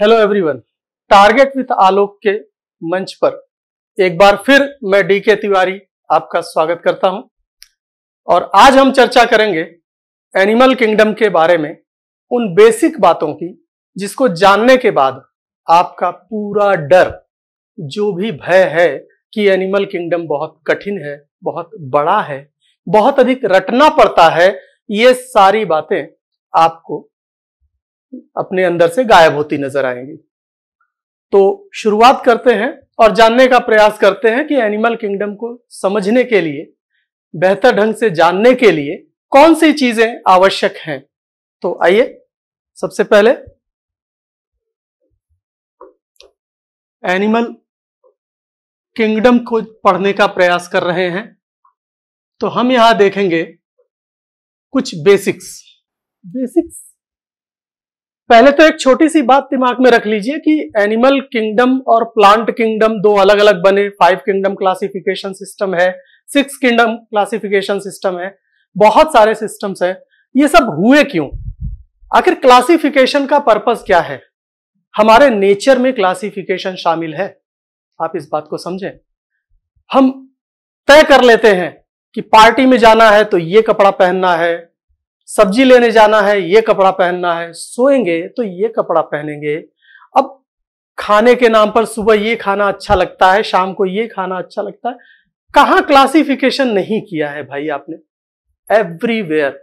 Hello everyone target with Alok के मंच पर एक बार फिर मैं डी के तिवारी आपका स्वागत करता हूं और आज हम चर्चा करेंगे एनिमल किंगडम के बारे में उन बेसिक बातों की जिसको जानने के बाद आपका पूरा डर जो भी भय है कि एनिमल किंगडम बहुत कठिन है बहुत बड़ा है बहुत अधिक रटना पड़ता है ये सारी बातें आपको अपने अंदर से गायब होती नजर आएंगी तो शुरुआत करते हैं और जानने का प्रयास करते हैं कि एनिमल किंगडम को समझने के लिए बेहतर ढंग से जानने के लिए कौन सी चीजें आवश्यक हैं तो आइए सबसे पहले एनिमल किंगडम को पढ़ने का प्रयास कर रहे हैं तो हम यहां देखेंगे कुछ बेसिक्स बेसिक्स पहले तो एक छोटी सी बात दिमाग में रख लीजिए कि एनिमल किंगडम और प्लांट किंगडम दो अलग अलग बने फाइव किंगडम क्लासिफिकेशन सिस्टम है सिक्स किंगडम क्लासिफिकेशन सिस्टम है बहुत सारे सिस्टम्स हैं ये सब हुए क्यों आखिर क्लासिफिकेशन का पर्पस क्या है हमारे नेचर में क्लासिफिकेशन शामिल है आप इस बात को समझें हम तय कर लेते हैं कि पार्टी में जाना है तो ये कपड़ा पहनना है सब्जी लेने जाना है ये कपड़ा पहनना है सोएंगे तो ये कपड़ा पहनेंगे अब खाने के नाम पर सुबह ये खाना अच्छा लगता है शाम को ये खाना अच्छा लगता है कहाँ क्लासिफिकेशन नहीं किया है भाई आपने एवरीवेयर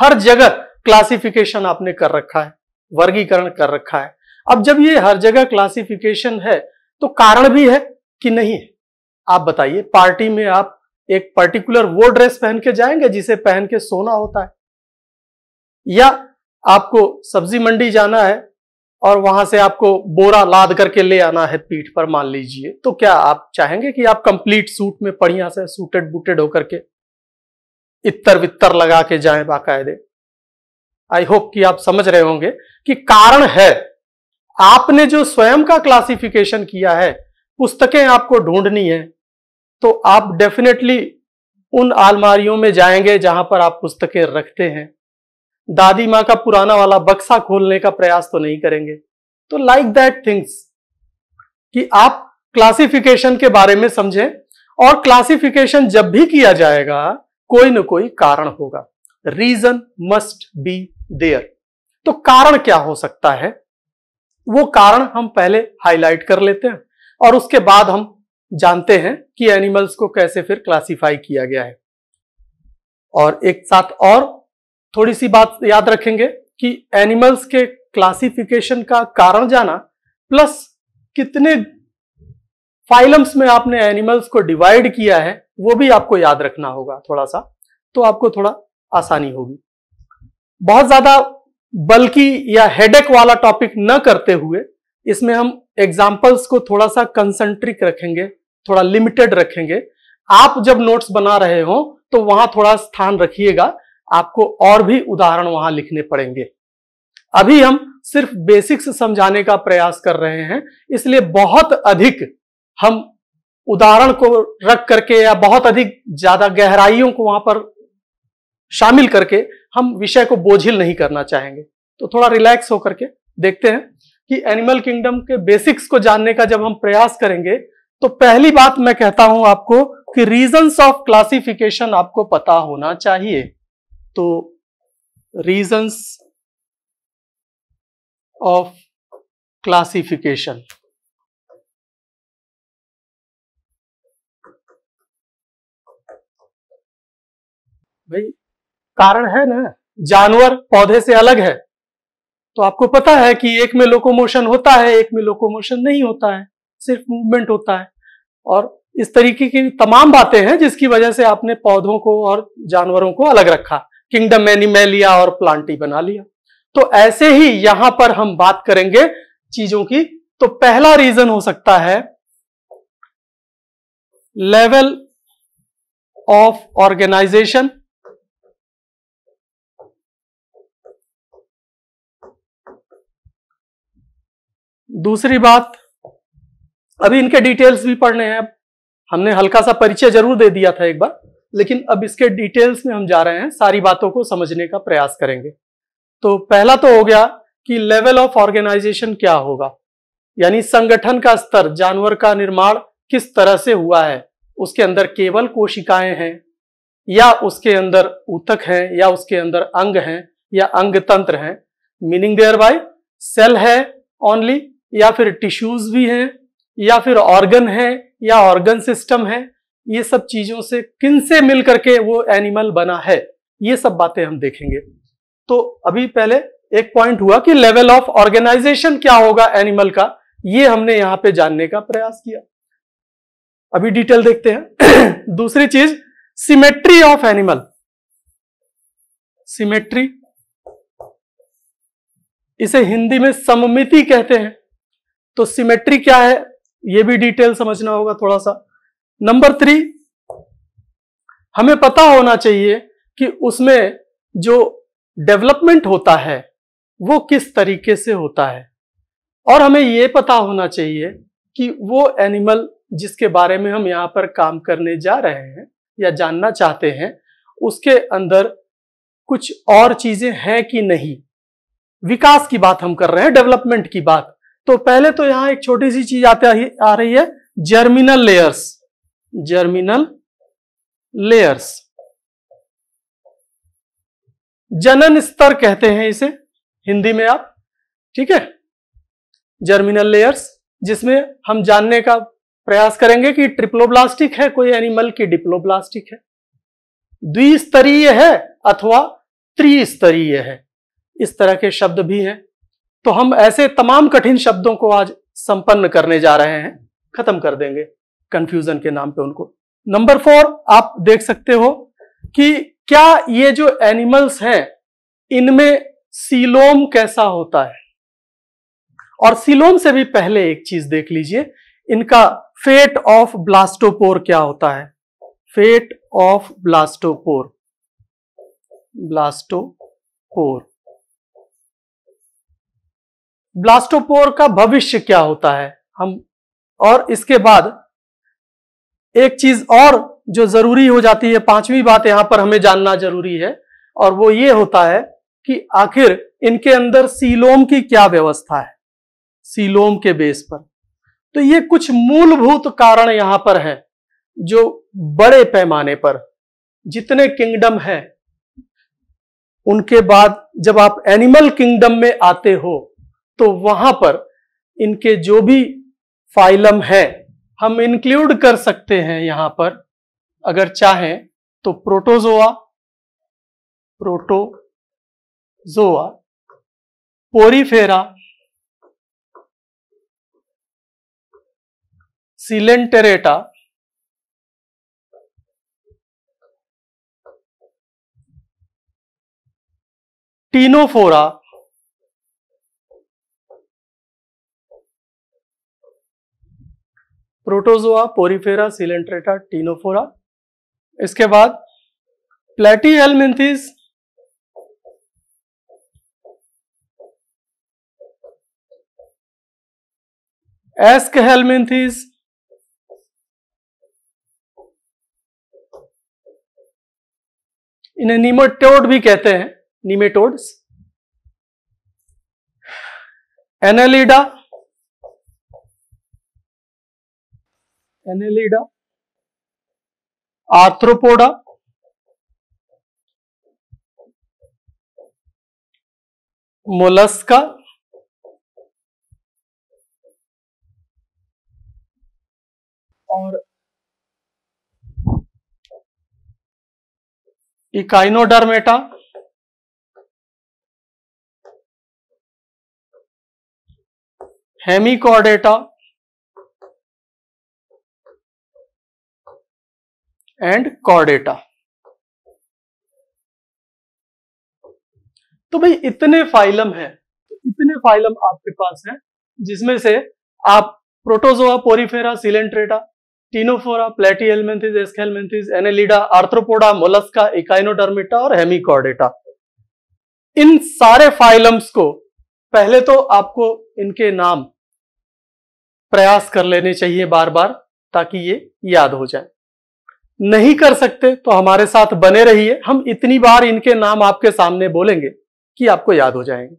हर जगह क्लासिफिकेशन आपने कर रखा है वर्गीकरण कर रखा है अब जब ये हर जगह क्लासिफिकेशन है तो कारण भी है कि नहीं है आप बताइए पार्टी में आप एक पर्टिकुलर वो ड्रेस पहन के जाएंगे जिसे पहन के सोना होता है या आपको सब्जी मंडी जाना है और वहां से आपको बोरा लाद करके ले आना है पीठ पर मान लीजिए तो क्या आप चाहेंगे कि आप कंप्लीट सूट में बढ़िया से सूटेड बूटेड होकर के इतर वितर लगा के जाए बाकायदे आई होप कि आप समझ रहे होंगे कि कारण है आपने जो स्वयं का क्लासिफिकेशन किया है पुस्तकें आपको ढूंढनी है तो आप डेफिनेटली उन आलमारियों में जाएंगे जहां पर आप पुस्तकें रखते हैं दादी माँ का पुराना वाला बक्सा खोलने का प्रयास तो नहीं करेंगे तो लाइक दैट थिंग्स कि आप क्लासिफिकेशन के बारे में समझें और क्लासिफिकेशन जब भी किया जाएगा कोई ना कोई कारण होगा रीजन मस्ट बी देयर तो कारण क्या हो सकता है वो कारण हम पहले हाईलाइट कर लेते हैं और उसके बाद हम जानते हैं कि एनिमल्स को कैसे फिर क्लासिफाई किया गया है और एक साथ और थोड़ी सी बात याद रखेंगे कि एनिमल्स के क्लासिफिकेशन का कारण जाना प्लस कितने फाइलम्स में आपने एनिमल्स को डिवाइड किया है वो भी आपको याद रखना होगा थोड़ा सा तो आपको थोड़ा आसानी होगी बहुत ज्यादा बल्कि या हेडेक वाला टॉपिक न करते हुए इसमें हम एग्जाम्पल्स को थोड़ा सा कंसंट्रिक रखेंगे थोड़ा लिमिटेड रखेंगे आप जब नोट्स बना रहे हो तो वहां थोड़ा स्थान रखिएगा आपको और भी उदाहरण वहां लिखने पड़ेंगे अभी हम सिर्फ बेसिक्स समझाने का प्रयास कर रहे हैं इसलिए बहुत अधिक हम उदाहरण को रख करके या बहुत अधिक ज्यादा गहराइयों को वहां पर शामिल करके हम विषय को बोझिल नहीं करना चाहेंगे तो थोड़ा रिलैक्स होकर के देखते हैं कि एनिमल किंगडम के बेसिक्स को जानने का जब हम प्रयास करेंगे तो पहली बात मैं कहता हूं आपको कि रीजंस ऑफ क्लासिफिकेशन आपको पता होना चाहिए तो रीजंस ऑफ क्लासिफिकेशन भाई कारण है ना जानवर पौधे से अलग है तो आपको पता है कि एक में लोकोमोशन होता है एक में लोकोमोशन नहीं होता है सिर्फ मूवमेंट होता है और इस तरीके की तमाम बातें हैं जिसकी वजह से आपने पौधों को और जानवरों को अलग रखा किंगडम एनिमेलिया और प्लांटी बना लिया तो ऐसे ही यहां पर हम बात करेंगे चीजों की तो पहला रीजन हो सकता है लेवल ऑफ ऑर्गेनाइजेशन दूसरी बात अभी इनके डिटेल्स भी पढ़ने हैं हमने हल्का सा परिचय जरूर दे दिया था एक बार लेकिन अब इसके डिटेल्स में हम जा रहे हैं सारी बातों को समझने का प्रयास करेंगे तो पहला तो हो गया कि लेवल ऑफ ऑर्गेनाइजेशन क्या होगा यानी संगठन का स्तर जानवर का निर्माण किस तरह से हुआ है उसके अंदर केवल कोशिकाएं हैं या उसके अंदर ऊतक हैं या उसके अंदर अंग हैं या अंग तंत्र हैं मीनिंग देयर बाय सेल है ओनली या फिर टिश्यूज भी हैं या फिर ऑर्गन है या ऑर्गन सिस्टम है ये सब चीजों से किन से मिल करके वो एनिमल बना है ये सब बातें हम देखेंगे तो अभी पहले एक पॉइंट हुआ कि लेवल ऑफ ऑर्गेनाइजेशन क्या होगा एनिमल का ये हमने यहां पे जानने का प्रयास किया अभी डिटेल देखते हैं दूसरी चीज सिमेट्री ऑफ एनिमल सिमेट्री इसे हिंदी में सममिति कहते हैं तो सिमेट्री क्या है यह भी डिटेल समझना होगा थोड़ा सा नंबर थ्री हमें पता होना चाहिए कि उसमें जो डेवलपमेंट होता है वो किस तरीके से होता है और हमें ये पता होना चाहिए कि वो एनिमल जिसके बारे में हम यहाँ पर काम करने जा रहे हैं या जानना चाहते हैं उसके अंदर कुछ और चीज़ें हैं कि नहीं विकास की बात हम कर रहे हैं डेवलपमेंट की बात तो पहले तो यहाँ एक छोटी सी चीज़ आते आ रही है जर्मिनल लेयर्स जर्मिनल लेयर्स जनन स्तर कहते हैं इसे हिंदी में आप ठीक है जर्मिनल लेयर्स जिसमें हम जानने का प्रयास करेंगे कि ट्रिप्लोब्लास्टिक है कोई एनिमल की डिप्लोब्लास्टिक है द्विस्तरीय है अथवा त्रिस्तरीय है इस तरह के शब्द भी हैं तो हम ऐसे तमाम कठिन शब्दों को आज संपन्न करने जा रहे हैं खत्म कर देंगे कंफ्यूजन के नाम पे उनको नंबर फोर आप देख सकते हो कि क्या ये जो एनिमल्स हैं इनमें सीलोम कैसा होता है और सीलोम से भी पहले एक चीज देख लीजिए इनका फेट ऑफ ब्लास्टोपोर क्या होता है fate of blastopore blastopore blastopore का भविष्य क्या होता है हम और इसके बाद एक चीज और जो जरूरी हो जाती है पांचवी बात यहां पर हमें जानना जरूरी है और वो ये होता है कि आखिर इनके अंदर सीलोम की क्या व्यवस्था है सीलोम के बेस पर तो ये कुछ मूलभूत कारण यहां पर है जो बड़े पैमाने पर जितने किंगडम हैं उनके बाद जब आप एनिमल किंगडम में आते हो तो वहां पर इनके जो भी फाइलम हैं हम इंक्लूड कर सकते हैं यहां पर अगर चाहें तो protozoa protozoa porifera coelenterata ctenophora protozoa porifera coelenterata ctenophora इसके बाद प्लेटी एलमिंथिस एस्क हेलमिंथिस इन्हें नीमोटोड भी कहते हैं nematodes annelida annelida arthropoda mollusca और इकाइनोडर्मेटा हेमिकॉर्डेटा एंड कॉर्डेटा तो भाई इतने फाइलम है इतने फाइलम आपके पास है जिसमें से आप protozoa porifera coelenterata ctenophora platyhelminthes aschelminthes annelida arthropoda mollusca echinodermata और हेमिकॉर्डेटा इन सारे फाइलम्स को पहले तो आपको इनके नाम प्रयास कर लेने चाहिए बार बार ताकि ये याद हो जाए नहीं कर सकते तो हमारे साथ बने रहिए हम इतनी बार इनके नाम आपके सामने बोलेंगे कि आपको याद हो जाएंगे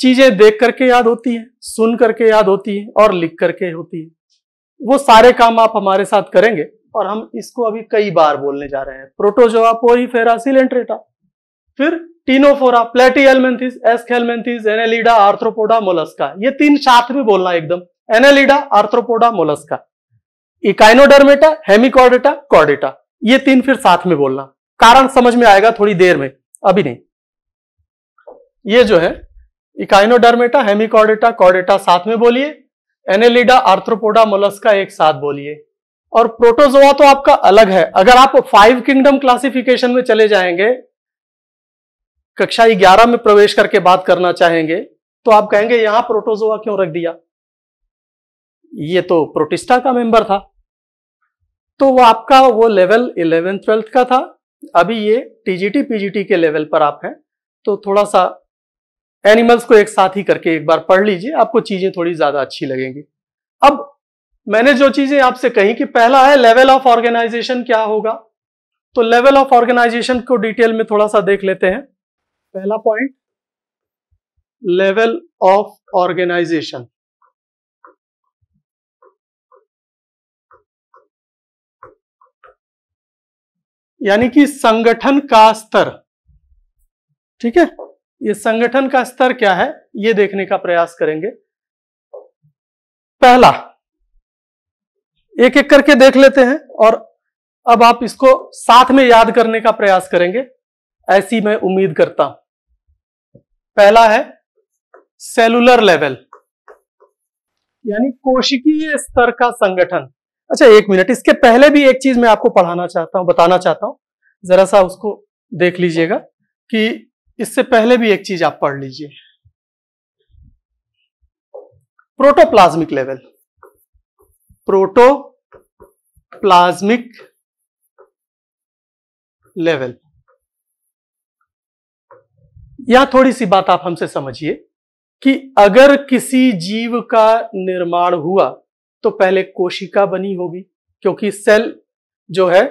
चीजें देख करके याद होती है सुन करके याद होती है और लिख करके होती है वो सारे काम आप हमारे साथ करेंगे और हम इसको अभी कई बार बोलने जा रहे हैं प्रोटोजोआ फेरा सिलेंट्रेटा फिर ctenophora platyhelminthes aschelminthes annelida arthropoda mollusca ये तीन साथ में बोलना एकदम annelida arthropoda mollusca echinodermata hemichordata chordata ये तीन फिर साथ में बोलना कारण समझ में आएगा थोड़ी देर में अभी नहीं ये जो है इकाइनोडर्मेटा हेमिकॉर्डेटा कॉर्डेटा साथ में बोलिए एनेलिडा आर्थ्रोपोडा मोलस्का एक साथ बोलिए और प्रोटोजोआ तो आपका अलग है अगर आप फाइव किंगडम क्लासिफिकेशन में चले जाएंगे कक्षा ग्यारह में प्रवेश करके बात करना चाहेंगे तो आप कहेंगे यहां प्रोटोजोआ क्यों रख दिया ये तो प्रोटिस्टा का मेंबर था तो वो आपका वो लेवल इलेवेंथ ट्वेल्थ का था अभी ये टीजीटी पीजीटी के लेवल पर आप हैं तो थोड़ा सा एनिमल्स को एक साथ ही करके एक बार पढ़ लीजिए आपको चीजें थोड़ी ज्यादा अच्छी लगेंगी अब मैंने जो चीजें आपसे कही कि पहला है लेवल ऑफ ऑर्गेनाइजेशन क्या होगा तो लेवल ऑफ ऑर्गेनाइजेशन को डिटेल में थोड़ा सा देख लेते हैं पहला पॉइंट लेवल ऑफ ऑर्गेनाइजेशन यानी कि संगठन का स्तर ठीक है ये संगठन का स्तर क्या है ये देखने का प्रयास करेंगे पहला एक एक करके देख लेते हैं और अब आप इसको साथ में याद करने का प्रयास करेंगे ऐसी मैं उम्मीद करता हूं पहला है सेलुलर लेवल यानी कोशिकीय स्तर का संगठन अच्छा एक मिनट इसके पहले भी एक चीज मैं आपको पढ़ाना चाहता हूँ बताना चाहता हूँ जरा सा उसको देख लीजिएगा कि इससे पहले भी एक चीज आप पढ़ लीजिए protoplasmic level protoplasmic level यह थोड़ी सी बात आप हमसे समझिए कि अगर किसी जीव का निर्माण हुआ तो पहले कोशिका बनी होगी क्योंकि सेल जो है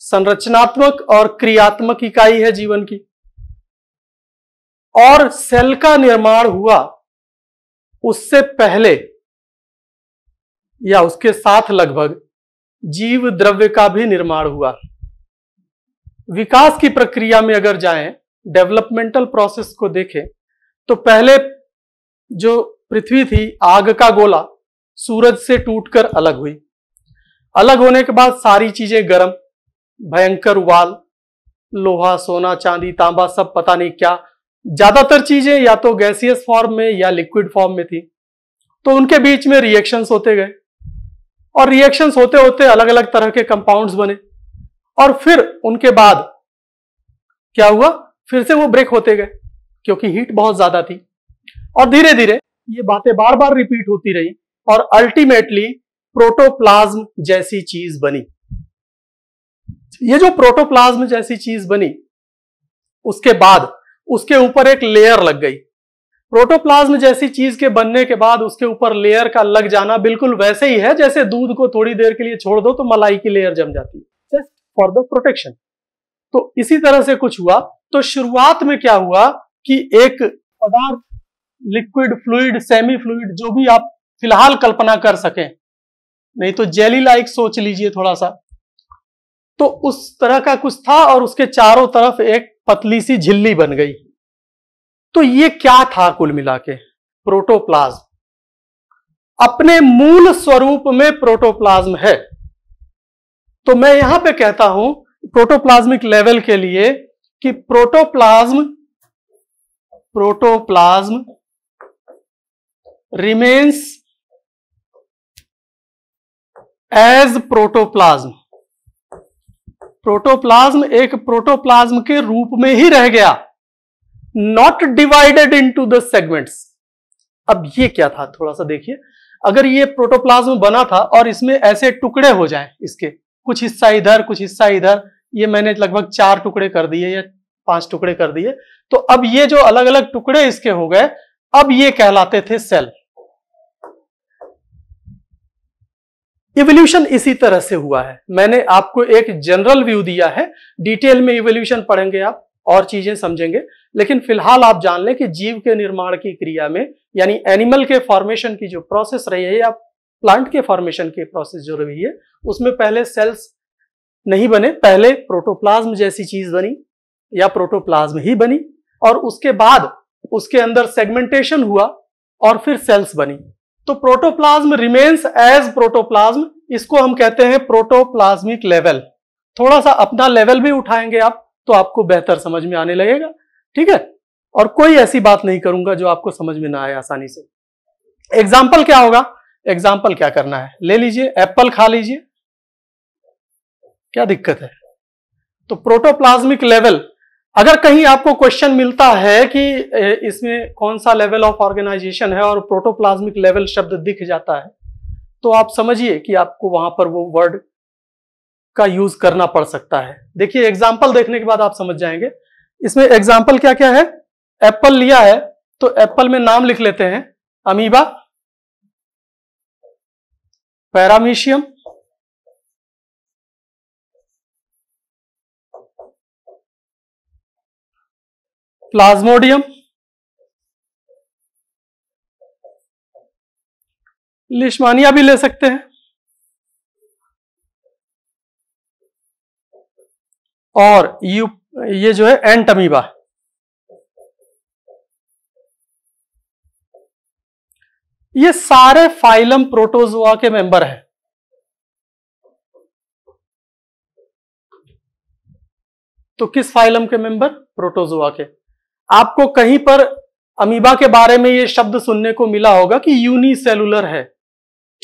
संरचनात्मक और क्रियात्मक इकाई है जीवन की और सेल का निर्माण हुआ उससे पहले या उसके साथ लगभग जीव द्रव्य का भी निर्माण हुआ विकास की प्रक्रिया में अगर जाएं डेवलपमेंटल प्रोसेस को देखें तो पहले जो पृथ्वी थी आग का गोला सूरज से टूटकर अलग हुई अलग होने के बाद सारी चीजें गर्म भयंकर उबाल लोहा सोना चांदी तांबा सब पता नहीं क्या ज्यादातर चीजें या तो गैसियस फॉर्म में या लिक्विड फॉर्म में थी तो उनके बीच में रिएक्शंस होते गए और रिएक्शंस होते होते अलग अलग तरह के कंपाउंड्स बने और फिर उनके बाद क्या हुआ फिर से वो ब्रेक होते गए क्योंकि हीट बहुत ज्यादा थी और धीरे धीरे ये बातें बार बार रिपीट होती रही और अल्टीमेटली प्रोटोप्लाज्म जैसी चीज बनी ये जो प्रोटोप्लाज्म जैसी चीज बनी उसके बाद उसके ऊपर एक लेयर लग गई प्रोटोप्लाज्म जैसी चीज के बनने के बाद उसके ऊपर लेयर का लग जाना बिल्कुल वैसे ही है जैसे दूध को थोड़ी देर के लिए छोड़ दो तो मलाई की लेयर जम जाती है जस्ट फॉर द प्रोटेक्शन तो इसी तरह से कुछ हुआ तो शुरुआत में क्या हुआ कि एक पदार्थ लिक्विड फ्लूड सेमी फ्लूड जो भी आप फिलहाल कल्पना कर सके नहीं तो जेली लाइक सोच लीजिए थोड़ा सा तो उस तरह का कुछ था और उसके चारों तरफ एक पतली सी झिल्ली बन गई तो ये क्या था कुल मिला के प्रोटोप्लाज्म अपने मूल स्वरूप में प्रोटोप्लाज्म है तो मैं यहां पे कहता हूं प्रोटोप्लाज्मिक लेवल के लिए कि protoplasm protoplasm remains as protoplasm protoplasm एक प्रोटोप्लाज्म के रूप में ही रह गया not divided into the segments अब ये क्या था थोड़ा सा देखिए अगर ये प्रोटोप्लाज्म बना था और इसमें ऐसे टुकड़े हो जाएं इसके कुछ हिस्सा इधर कुछ हिस्सा इधर ये मैंने लगभग चार टुकड़े कर दिए या पांच टुकड़े कर दिए तो अब ये जो अलग अलग टुकड़े इसके हो गए अब ये कहलाते थे सेल इवोल्यूशन इसी तरह से हुआ है मैंने आपको एक जनरल व्यू दिया है डिटेल में इवोल्यूशन पढ़ेंगे आप और चीजें समझेंगे लेकिन फिलहाल आप जान लें कि जीव के निर्माण की क्रिया में यानी एनिमल के फॉर्मेशन की जो प्रोसेस रही है या प्लांट के फॉर्मेशन की प्रोसेस जो रही है उसमें पहले सेल्स नहीं बने पहले प्रोटोप्लाज्म जैसी चीज बनी या प्रोटोप्लाज्म ही बनी और उसके बाद उसके अंदर सेगमेंटेशन हुआ और फिर सेल्स बनी तो प्रोटोप्लाज्म रिमेन्स एज प्रोटोप्लाज्म इसको हम कहते हैं प्रोटोप्लाज्मिक लेवल थोड़ा सा अपना लेवल भी उठाएंगे आप तो आपको बेहतर समझ में आने लगेगा ठीक है और कोई ऐसी बात नहीं करूंगा जो आपको समझ में ना आए आसानी से एग्जाम्पल क्या होगा एग्जाम्पल क्या करना है ले लीजिए एप्पल खा लीजिए क्या दिक्कत है तो प्रोटोप्लाज्मिक लेवल अगर कहीं आपको क्वेश्चन मिलता है कि इसमें कौन सा लेवल ऑफ ऑर्गेनाइजेशन है और प्रोटोप्लाज्मिक लेवल शब्द दिख जाता है तो आप समझिए कि आपको वहां पर वो वर्ड का यूज करना पड़ सकता है देखिए एग्जाम्पल देखने के बाद आप समझ जाएंगे इसमें एग्जाम्पल क्या क्या है एप्पल लिया है तो एप्पल में नाम लिख लेते हैं अमीबा पैरामीशियम प्लाज्मोडियम लिश्मानिया भी ले सकते हैं और यू ये जो है एंटमीबा ये सारे फाइलम प्रोटोजोआ के मेंबर हैं तो किस फाइलम के मेंबर प्रोटोजोआ के आपको कहीं पर अमीबा के बारे में ये शब्द सुनने को मिला होगा कि यूनिसेलुलर है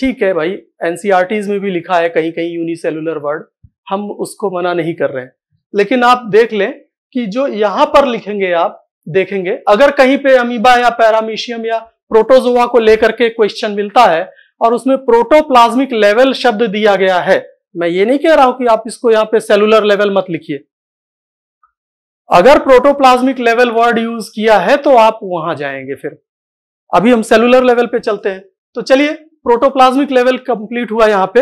ठीक है भाई एनसीआरटीज e में भी लिखा है कहीं कहीं यूनिसेलुलर वर्ड हम उसको मना नहीं कर रहे हैं लेकिन आप देख लें कि जो यहां पर लिखेंगे आप देखेंगे अगर कहीं पे अमीबा या पैरामीशियम या प्रोटोजोआ को लेकर के क्वेश्चन मिलता है और उसमें प्रोटोप्लाज्मिक लेवल शब्द दिया गया है मैं ये नहीं कह रहा हूं कि आप इसको यहाँ पे सेलुलर लेवल मत लिखिए अगर प्रोटोप्लाज्मिक लेवल वर्ड यूज किया है तो आप वहां जाएंगे फिर अभी हम सेलुलर लेवल पे चलते हैं तो चलिए प्रोटोप्लाज्मिक लेवल कंप्लीट हुआ यहां पे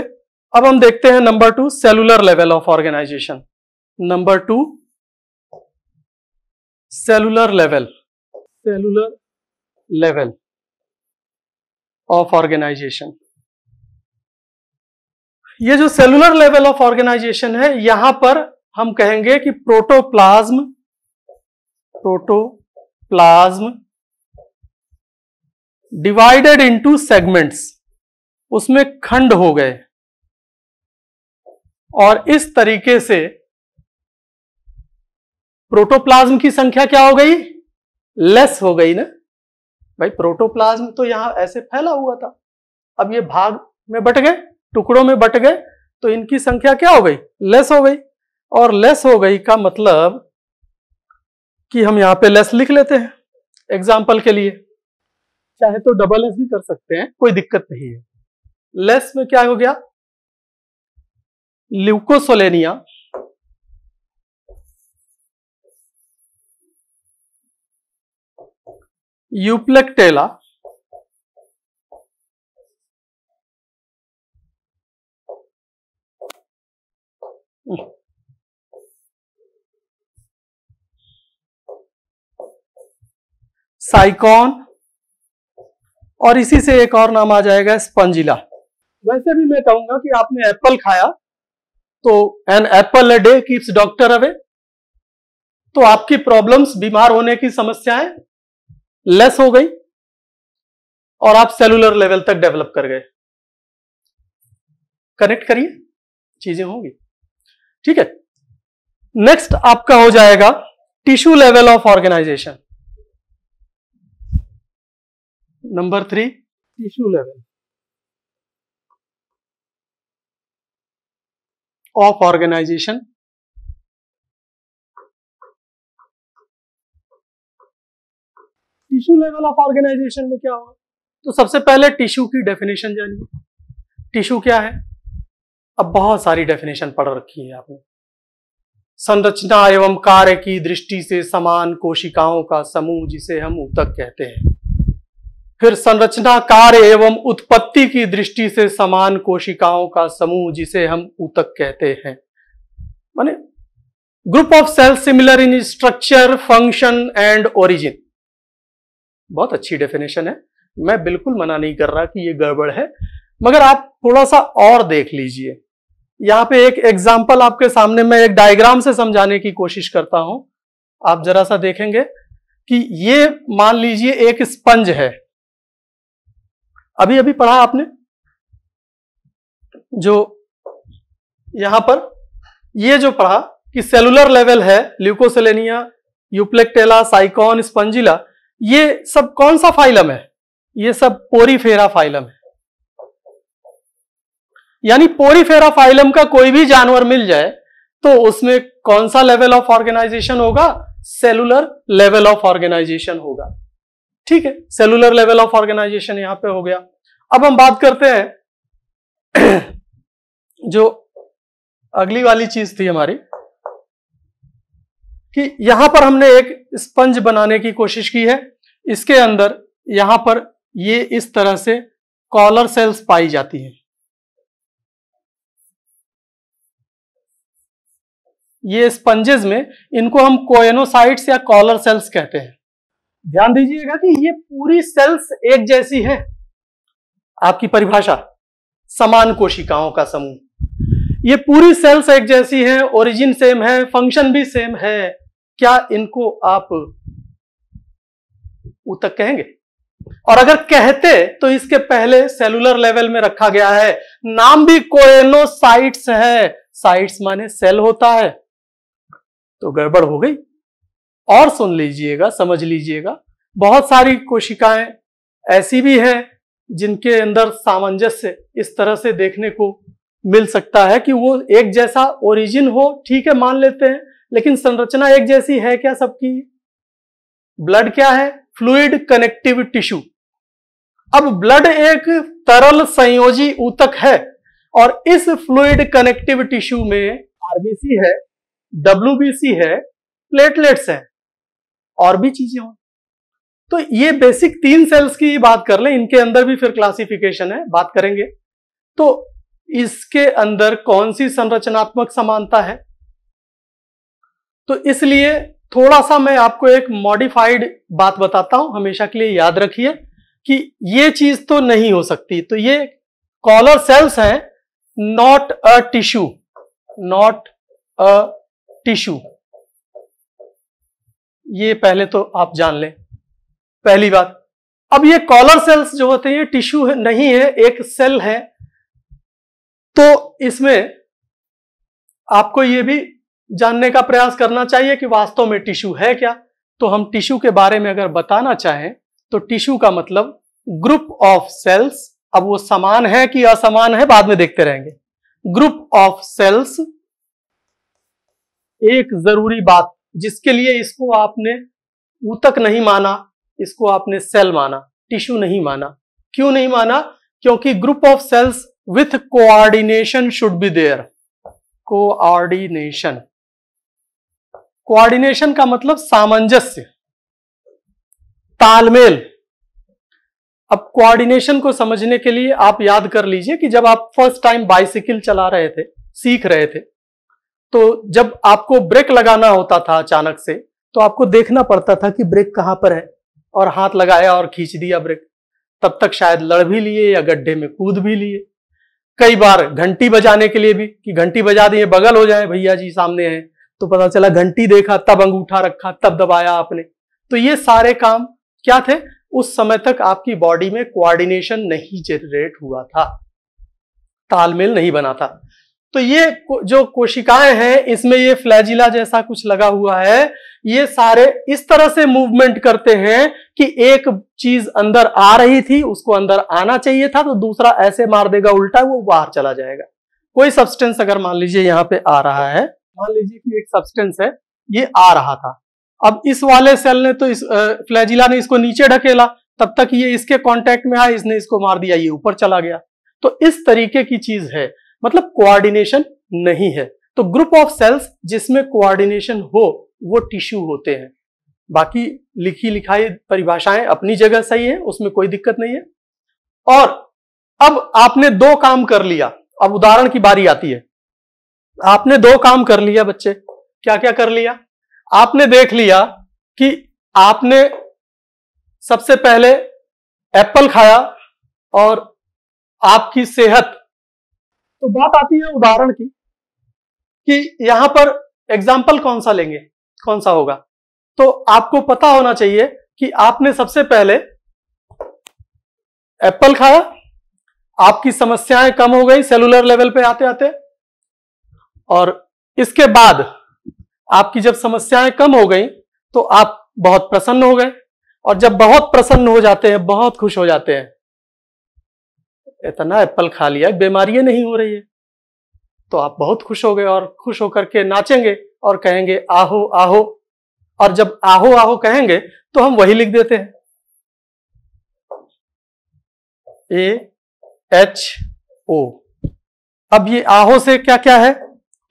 अब हम देखते हैं number two cellular level of organisation number two cellular level cellular level of organisation ये जो सेलुलर लेवल ऑफ ऑर्गेनाइजेशन है यहां पर हम कहेंगे कि protoplasm protoplasm divided into segments उसमें खंड हो गए और इस तरीके से प्रोटोप्लाज्म की संख्या क्या हो गई लेस हो गई ना भाई प्रोटोप्लाज्म तो यहां ऐसे फैला हुआ था अब ये भाग में बट गए टुकड़ों में बट गए तो इनकी संख्या क्या हो गई लेस हो गई और लेस हो गई का मतलब कि हम यहाँ पे लेस लिख लेते हैं एग्जाम्पल के लिए चाहे तो डबल एस भी कर सकते हैं कोई दिक्कत नहीं है लेस में क्या हो गया ल्यूकोसोलेनिया यूप्लेक्टेला Mm-hmm. साइकॉन और इसी से एक और नाम आ जाएगा स्पंजिला वैसे भी मैं कहूंगा कि आपने एप्पल खाया तो an apple a day keeps doctor away तो आपकी प्रॉब्लम्स बीमार होने की समस्याएं लेस हो गई और आप सेलुलर लेवल तक डेवलप कर गए कनेक्ट करिए चीजें होंगी ठीक है नेक्स्ट आपका हो जाएगा tissue level of organisation number three tissue level of organisation tissue level of organisation में क्या होगा तो सबसे पहले टिश्यू की डेफिनेशन जानिए टिश्यू क्या है अब बहुत सारी डेफिनेशन पढ़ रखी है आपने संरचना एवं कार्य की दृष्टि से समान कोशिकाओं का समूह जिसे हम उतक कहते हैं फिर संरचना कार्य एवं उत्पत्ति की दृष्टि से समान कोशिकाओं का समूह जिसे हम ऊतक कहते हैं माने group of cell similar in structure function and origin बहुत अच्छी डेफिनेशन है मैं बिल्कुल मना नहीं कर रहा कि ये गड़बड़ है मगर आप थोड़ा सा और देख लीजिए यहाँ पे एक एग्जाम्पल आपके सामने मैं एक डायग्राम से समझाने की कोशिश करता हूं आप जरा सा देखेंगे कि ये मान लीजिए एक स्पंज है अभी अभी पढ़ा आपने जो यहां पर ये जो पढ़ा कि सेलुलर लेवल है ल्यूकोसेलेनिया यूप्लेक्टेला साइकॉन स्पंजिला ये सब कौन सा फाइलम है ये सब पोरीफेरा फाइलम है यानी पोरीफेरा फाइलम का कोई भी जानवर मिल जाए तो उसमें कौन सा लेवल ऑफ ऑर्गेनाइजेशन होगा सेलुलर लेवल ऑफ ऑर्गेनाइजेशन होगा ठीक है सेलुलर लेवल ऑफ ऑर्गेनाइजेशन यहां पे हो गया अब हम बात करते हैं जो अगली वाली चीज थी हमारी कि यहां पर हमने एक स्पंज बनाने की कोशिश की है इसके अंदर यहां पर ये इस तरह से कॉलर सेल्स पाई जाती हैं ये स्पंजेस में इनको हम कोयनोसाइट्स या कॉलर सेल्स कहते हैं ध्यान दीजिएगा कि ये पूरी सेल्स एक जैसी है आपकी परिभाषा समान कोशिकाओं का समूह ये पूरी सेल्स एक जैसी है ओरिजिन सेम है फंक्शन भी सेम है क्या इनको आप उतक कहेंगे और अगर कहते तो इसके पहले सेलुलर लेवल में रखा गया है नाम भी कोएनोसाइट्स साइट्स है साइट्स माने सेल होता है तो गड़बड़ हो गई और सुन लीजिएगा समझ लीजिएगा बहुत सारी कोशिकाएं ऐसी भी हैं जिनके अंदर सामंजस्य इस तरह से देखने को मिल सकता है कि वो एक जैसा ओरिजिन हो ठीक है मान लेते हैं लेकिन संरचना एक जैसी है क्या सबकी ब्लड क्या है फ्लूड कनेक्टिव टिश्यू अब ब्लड एक तरल संयोजी ऊतक है और इस फ्लूड कनेक्टिव टिश्यू में आरबीसी है डब्ल्यूबीसी है प्लेटलेट्स हैं और भी चीजें हों तो ये बेसिक तीन सेल्स की बात कर ले इनके अंदर भी फिर क्लासिफिकेशन है बात करेंगे तो इसके अंदर कौन सी संरचनात्मक समानता है तो इसलिए थोड़ा सा मैं आपको एक मॉडिफाइड बात बताता हूं हमेशा के लिए याद रखिए कि ये चीज तो नहीं हो सकती तो ये कॉलर सेल्स हैं not a tissue not a tissue ये पहले तो आप जान लें पहली बात अब ये कॉलर सेल्स जो होते हैं टिश्यू है, नहीं है एक सेल है तो इसमें आपको ये भी जानने का प्रयास करना चाहिए कि वास्तव में टिश्यू है क्या तो हम टिश्यू के बारे में अगर बताना चाहें तो टिश्यू का मतलब ग्रुप ऑफ सेल्स अब वो समान है कि असमान है बाद में देखते रहेंगे ग्रुप ऑफ सेल्स एक जरूरी बात जिसके लिए इसको आपने ऊतक नहीं माना इसको आपने सेल माना टिश्यू नहीं माना क्यों नहीं माना क्योंकि group of cells with coordination should be there coordination coordination का मतलब सामंजस्य तालमेल अब कोऑर्डिनेशन को समझने के लिए आप याद कर लीजिए कि जब आप फर्स्ट टाइम बाइसिकल चला रहे थे सीख रहे थे तो जब आपको ब्रेक लगाना होता था अचानक से तो आपको देखना पड़ता था कि ब्रेक कहाँ पर है और हाथ लगाया और खींच दिया ब्रेक तब तक शायद लड़ भी लिए या गड्ढे में कूद भी लिए कई बार घंटी बजाने के लिए भी कि घंटी बजा दिए बगल हो जाए भैया जी सामने हैं तो पता चला घंटी देखा तब अंगूठा रखा तब दबाया आपने तो ये सारे काम क्या थे उस समय तक आपकी बॉडी में कोऑर्डिनेशन नहीं जनरेट हुआ था तालमेल नहीं बना था तो ये जो कोशिकाएं हैं इसमें ये फ्लैजिला जैसा कुछ लगा हुआ है ये सारे इस तरह से मूवमेंट करते हैं कि एक चीज अंदर आ रही थी उसको अंदर आना चाहिए था तो दूसरा ऐसे मार देगा उल्टा वो बाहर चला जाएगा कोई सब्सटेंस अगर मान लीजिए यहाँ पे आ रहा है मान लीजिए कि एक सब्सटेंस है ये आ रहा था अब इस वाले सेल ने तो इस फ्लैजिला ने इसको नीचे ढकेला तब तक ये इसके कॉन्टेक्ट में आया इसने इसको मार दिया ये ऊपर चला गया तो इस तरीके की चीज है मतलब कोऑर्डिनेशन नहीं है तो ग्रुप ऑफ सेल्स जिसमें कोऑर्डिनेशन हो वो टिश्यू होते हैं बाकी लिखी लिखाई परिभाषाएं अपनी जगह सही है उसमें कोई दिक्कत नहीं है और अब आपने दो काम कर लिया अब उदाहरण की बारी आती है आपने दो काम कर लिया बच्चे क्या क्या कर लिया आपने देख लिया कि आपने सबसे पहले एप्पल खाया और आपकी सेहत तो बात आती है उदाहरण की कि यहां पर एग्जाम्पल कौन सा लेंगे कौन सा होगा तो आपको पता होना चाहिए कि आपने सबसे पहले एप्पल खाया आपकी समस्याएं कम हो गई सेलुलर लेवल पे आते आते और इसके बाद आपकी जब समस्याएं कम हो गई तो आप बहुत प्रसन्न हो गए और जब बहुत प्रसन्न हो जाते हैं बहुत खुश हो जाते हैं इतना एप्पल खा लिया बीमारियां नहीं हो रही है तो आप बहुत खुश हो गए और खुश होकर के नाचेंगे और कहेंगे आहो आहो और जब आहो आहो कहेंगे तो हम वही लिख देते हैं ए एच ओ अब ये आहो से क्या क्या है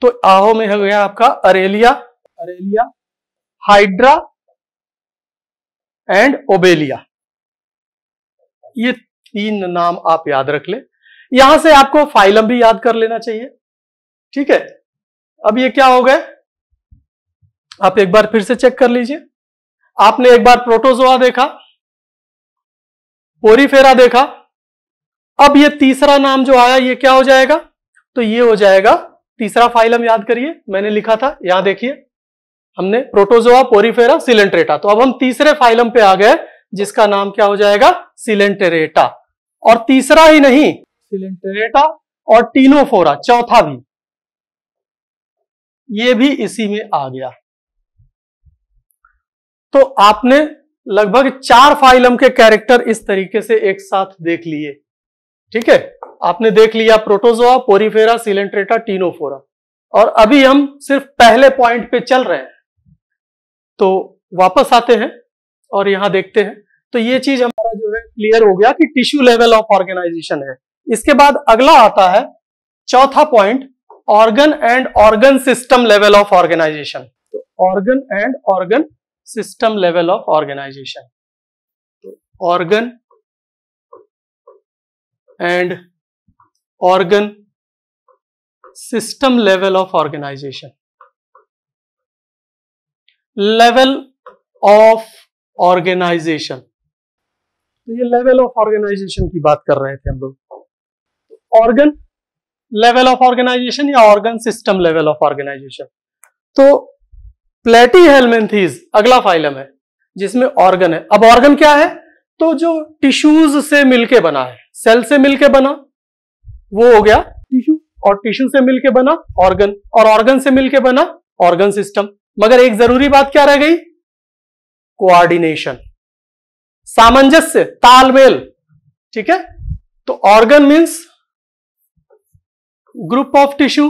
तो आहो में हो गया आपका aurelia aurelia hydra and obelia ये तीन नाम आप याद रख ले यहां से आपको फाइलम भी याद कर लेना चाहिए ठीक है अब ये क्या हो गए आप एक बार फिर से चेक कर लीजिए आपने एक बार प्रोटोजोआ देखा पोरीफेरा देखा अब ये तीसरा नाम जो आया ये क्या हो जाएगा तो ये हो जाएगा तीसरा फाइलम याद करिए मैंने लिखा था यहां देखिए हमने प्रोटोजोआ पोरीफेरा सिलेंट्रेटा तो अब हम तीसरे फाइलम पे आ गए जिसका नाम क्या हो जाएगा सिलेंटरेटा और तीसरा ही नहीं सिलेंटरेटा और टीनोफोरा चौथा भी ये भी इसी में आ गया तो आपने लगभग चार फाइलम के कैरेक्टर इस तरीके से एक साथ देख लिए ठीक है आपने देख लिया प्रोटोजोआ पोरीफेरा सिलेंट्रेटा टीनोफोरा और अभी हम सिर्फ पहले पॉइंट पे चल रहे हैं तो वापस आते हैं और यहां देखते हैं तो ये चीज हमारा जो है क्लियर हो गया कि टिश्यू लेवल ऑफ ऑर्गेनाइजेशन है इसके बाद अगला आता है चौथा point organ and organ system level of organisation तो organ and organ system level of organisation तो organ and organ system level of organisation level of organisation तो ये लेवल ऑफ ऑर्गेनाइजेशन की बात कर रहे थे हम लोग ऑर्गन लेवल ऑफ ऑर्गेनाइजेशन या organ system level of organisation तो प्लेटी हेलमेंथीज अगला फाइलम है जिसमें ऑर्गन है अब ऑर्गन क्या है तो जो टिश्यूज से मिलके बना है सेल से मिलके बना वो हो गया टिश्यू और टिश्यू से मिलके बना ऑर्गन और ऑर्गन से मिलके बना ऑर्गन सिस्टम मगर एक जरूरी बात क्या रह गई कोऑर्डिनेशन सामंजस्य तालमेल ठीक है तो organ means group of tissue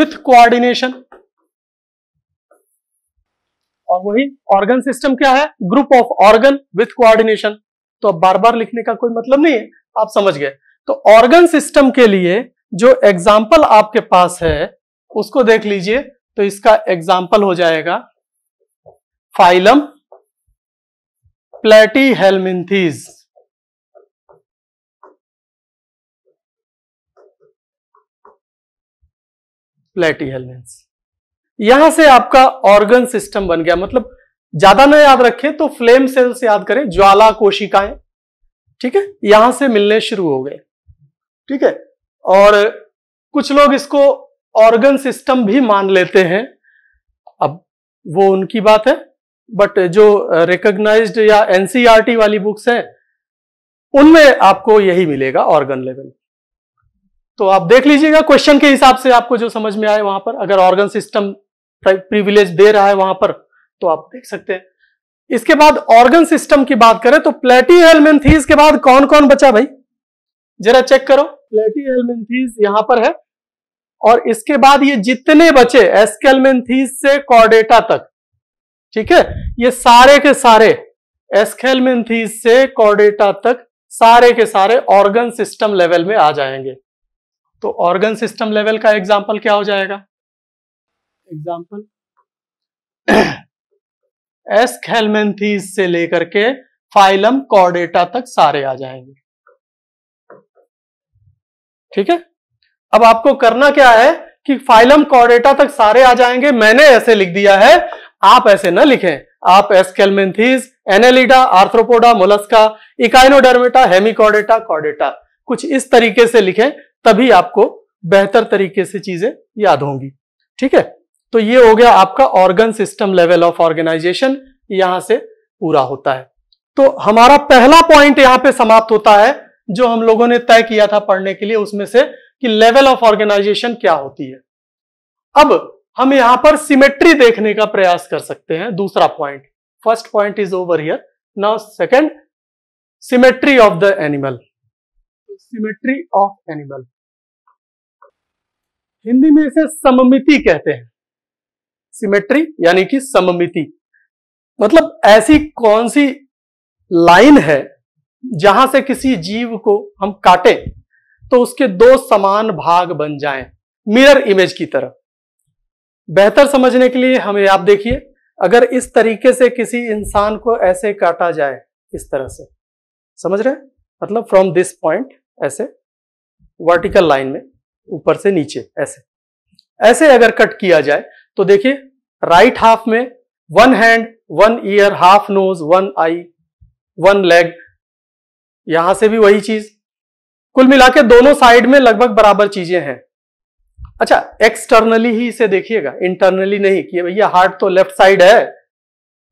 with coordination और वही ऑर्गन सिस्टम क्या है group of organ with coordination तो अब बार बार लिखने का कोई मतलब नहीं है आप समझ गए तो ऑर्गन सिस्टम के लिए जो एग्जाम्पल आपके पास है उसको देख लीजिए तो इसका एग्जाम्पल हो जाएगा फाइलम प्लेटी हेलमिंथीज प्लेटी हेलमिंस यहां से आपका ऑर्गन सिस्टम बन गया मतलब ज्यादा ना याद रखें तो फ्लेम सेल्स याद करें ज्वाला कोशिकाएं ठीक है यहां से मिलने शुरू हो गए ठीक है और कुछ लोग इसको ऑर्गन सिस्टम भी मान लेते हैं अब वो उनकी बात है बट जो रिकग्नाइज्ड uh, या एनसीईआरटी e वाली बुक्स हैं उनमें आपको यही मिलेगा ऑर्गन लेवल तो आप देख लीजिएगा क्वेश्चन के हिसाब से आपको जो समझ में आए वहां पर अगर ऑर्गन सिस्टम प्रिविलेज दे रहा है वहां पर तो आप देख सकते हैं इसके बाद ऑर्गन सिस्टम की बात करें तो प्लेटी हेलमेंथीज के बाद कौन कौन बचा भाई जरा चेक करो प्लेटी हेलमेंथीज यहां पर है और इसके बाद ये जितने बचे एस्केलमेंथीस से कॉर्डेटा तक ठीक है ये सारे के सारे एस्केलमेंथीस से कॉर्डेटा तक सारे के सारे ऑर्गन सिस्टम लेवल में आ जाएंगे तो ऑर्गन सिस्टम लेवल का एग्जाम्पल क्या हो जाएगा एग्जाम्पल एस्केलमेंथीस से लेकर के फाइलम कॉर्डेटा तक सारे आ जाएंगे ठीक है अब आपको करना क्या है कि फाइलम कॉर्डेटा तक सारे आ जाएंगे मैंने ऐसे लिख दिया है आप ऐसे ना लिखें आप aschelminthes annelida arthropoda mollusca echinodermata hemichordata chordata कुछ इस तरीके से लिखें तभी आपको बेहतर तरीके से चीजें याद होंगी ठीक है तो ये हो गया आपका organ system level of organization यहां से पूरा होता है तो हमारा पहला पॉइंट यहां पे समाप्त होता है जो हम लोगों ने तय किया था पढ़ने के लिए उसमें से कि लेवल ऑफ ऑर्गेनाइजेशन क्या होती है अब हम यहां पर सिमेट्री देखने का प्रयास कर सकते हैं दूसरा point first point is over here now second symmetry of the animal symmetry of animal Hindi में इसे सममिति कहते हैं सिमेट्री यानी कि सममिति मतलब ऐसी कौन सी लाइन है जहां से किसी जीव को हम काटें तो उसके दो समान भाग बन जाएं मिरर इमेज की तरह बेहतर समझने के लिए हमें आप देखिए अगर इस तरीके से किसी इंसान को ऐसे काटा जाए इस तरह से समझ रहे मतलब फ्रॉम दिस पॉइंट ऐसे वर्टिकल लाइन में ऊपर से नीचे ऐसे ऐसे अगर कट किया जाए तो देखिए राइट हाफ में one hand one ear half nose one eye one leg यहां से भी वही चीज कुल मिला के दोनों साइड में लगभग बराबर चीजें हैं अच्छा एक्सटर्नली ही इसे देखिएगा इंटरनली नहीं कि भैया हार्ट तो लेफ्ट साइड है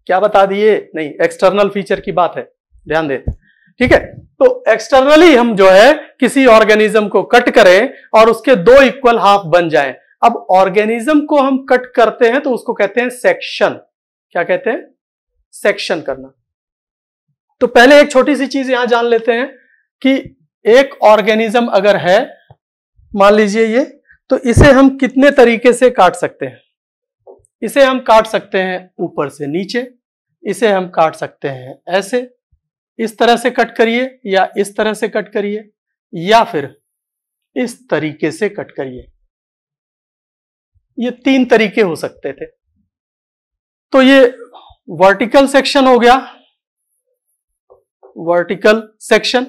क्या बता दिए नहीं एक्सटर्नल फीचर की बात है ध्यान दे ठीक है तो एक्सटर्नली हम जो है किसी ऑर्गेनिज्म को कट करें और उसके दो इक्वल हाफ बन जाएं अब ऑर्गेनिज्म को हम कट करते हैं तो उसको कहते हैं सेक्शन क्या कहते हैं सेक्शन करना तो पहले एक छोटी सी चीज यहां जान लेते हैं कि एक ऑर्गेनिज्म अगर है मान लीजिए ये तो इसे हम कितने तरीके से काट सकते हैं इसे हम काट सकते हैं ऊपर से नीचे इसे हम काट सकते हैं ऐसे इस तरह से कट करिए या इस तरह से कट करिए या फिर इस तरीके से कट करिए ये तीन तरीके हो सकते थे तो ये वर्टिकल सेक्शन हो गया वर्टिकल सेक्शन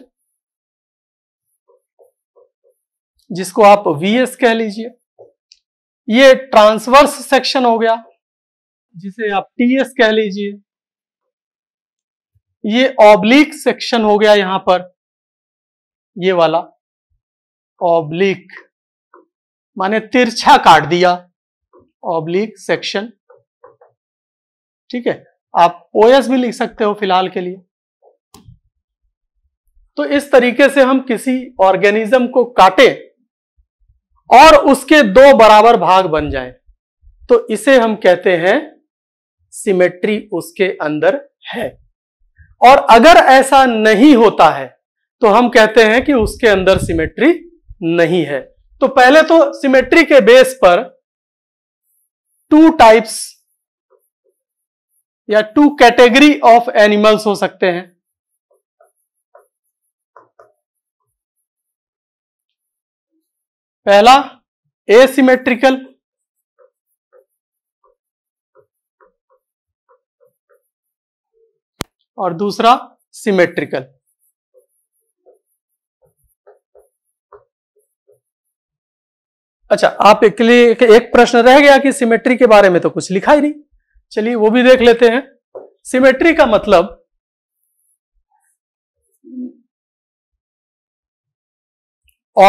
जिसको आप वीएस कह लीजिए ये ट्रांसवर्स सेक्शन हो गया जिसे आप टीएस कह लीजिए ये ऑब्लिक सेक्शन हो गया यहां पर ये वाला ऑब्लिक माने तिरछा काट दिया ऑब्लिक सेक्शन ठीक है आप ओएस भी लिख सकते हो फिलहाल के लिए तो इस तरीके से हम किसी ऑर्गेनिज्म को काटे और उसके दो बराबर भाग बन जाएं तो इसे हम कहते हैं सिमेट्री उसके अंदर है और अगर ऐसा नहीं होता है तो हम कहते हैं कि उसके अंदर सिमेट्री नहीं है तो पहले तो सिमेट्री के बेस पर टू टाइप्स या टू कैटेगरी ऑफ एनिमल्स हो सकते हैं पहला एसिमेट्रिकल और दूसरा सिमेट्रिकल अच्छा आप एक एक प्रश्न रह गया कि सिमेट्री के बारे में तो कुछ लिखा ही नहीं चलिए वो भी देख लेते हैं सिमेट्री का मतलब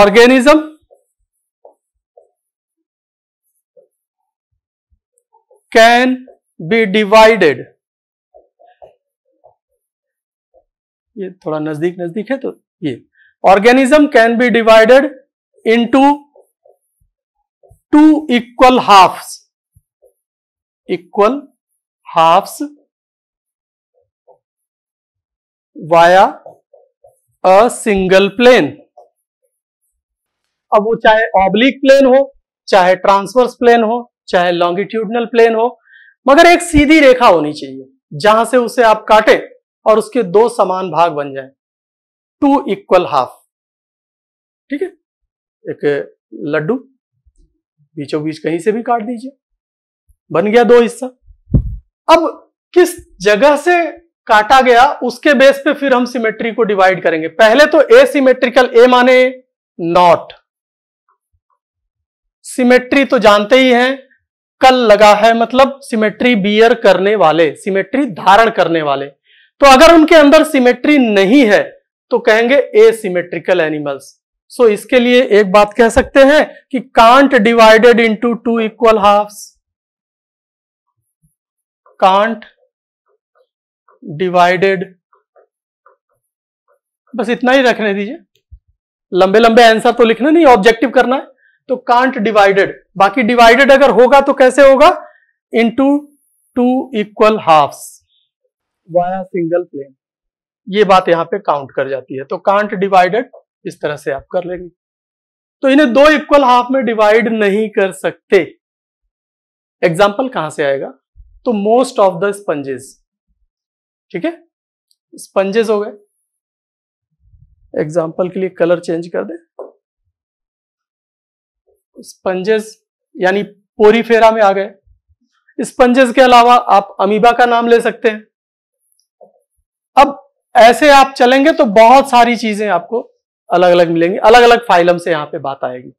ऑर्गेनिज्म can be divided ये थोड़ा नजदीक नजदीक है तो ये organism can be divided into two equal halves equal halves via a single plane अब वो चाहे ऑब्लिक प्लेन हो चाहे ट्रांसवर्स प्लेन हो चाहे लॉन्गिट्यूडनल प्लेन हो मगर एक सीधी रेखा होनी चाहिए जहां से उसे आप काटे और उसके दो समान भाग बन जाए टू इक्वल हाफ ठीक है एक लड्डू बीचों बीच कहीं से भी काट दीजिए बन गया दो हिस्सा अब किस जगह से काटा गया उसके बेस पे फिर हम सिमेट्री को डिवाइड करेंगे पहले तो ए सिमेट्रिकल ए माने नॉट सिमेट्री तो जानते ही हैं कल लगा है मतलब सिमेट्री बियर करने वाले सिमेट्री धारण करने वाले तो अगर उनके अंदर सिमेट्री नहीं है तो कहेंगे ए सिमेट्रिकल एनिमल्स सो इसके लिए एक बात कह सकते हैं कि can't divided into two equal half can't divided बस इतना ही रखने दीजिए लंबे लंबे आंसर तो लिखना नहीं ऑब्जेक्टिव करना है तो कांट डिवाइडेड बाकी डिवाइडेड अगर होगा तो कैसे होगा into two equal half via single plane ये बात यहां पे काउंट कर जाती है तो कांट डिवाइडेड इस तरह से आप कर लेंगे तो इन्हें दो इक्वल हाफ में डिवाइड नहीं कर सकते एग्जाम्पल कहां से आएगा तो मोस्ट ऑफ द स्पंजेस ठीक है स्पंजेस हो गए एग्जाम्पल के लिए कलर चेंज कर दे स्पंजेस यानी पोरीफेरा में आ गए स्पंजेस के अलावा आप अमीबा का नाम ले सकते हैं अब ऐसे आप चलेंगे तो बहुत सारी चीजें आपको अलग अलग मिलेंगी अलग अलग फाइलम से यहां पे बात आएगी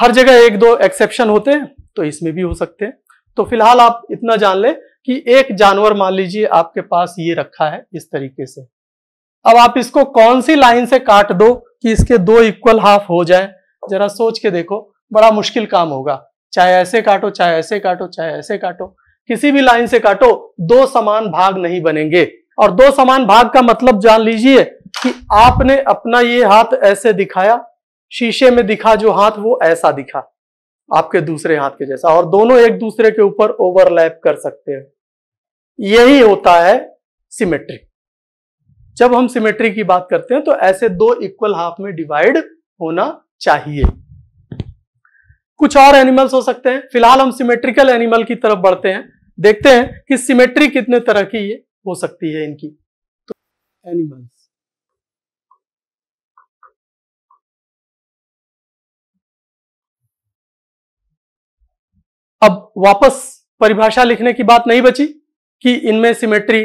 हर जगह एक दो एक्सेप्शन होते हैं तो इसमें भी हो सकते हैं तो फिलहाल आप इतना जान लें कि एक जानवर मान लीजिए आपके पास ये रखा है इस तरीके से अब आप इसको कौन सी लाइन से काट दो कि इसके दो इक्वल हाफ हो जाए जरा सोच के देखो बड़ा मुश्किल काम होगा चाहे ऐसे काटो चाहे ऐसे काटो चाहे ऐसे काटो किसी भी लाइन से काटो दो समान भाग नहीं बनेंगे और दो समान भाग का मतलब जान लीजिए कि आपने अपना ये हाथ ऐसे दिखाया शीशे में दिखा जो हाथ वो ऐसा दिखा आपके दूसरे हाथ के जैसा और दोनों एक दूसरे के ऊपर ओवरलैप कर सकते हैं यही होता है सिमेट्री जब हम सिमेट्री की बात करते हैं तो ऐसे दो इक्वल हाफ में डिवाइड होना चाहिए कुछ और एनिमल्स हो सकते हैं फिलहाल हम सिमेट्रिकल एनिमल की तरफ बढ़ते हैं देखते हैं कि सिमेट्री कितने तरह की ये हो सकती है इनकी तो एनिमल्स अब वापस परिभाषा लिखने की बात नहीं बची कि इनमें सिमेट्री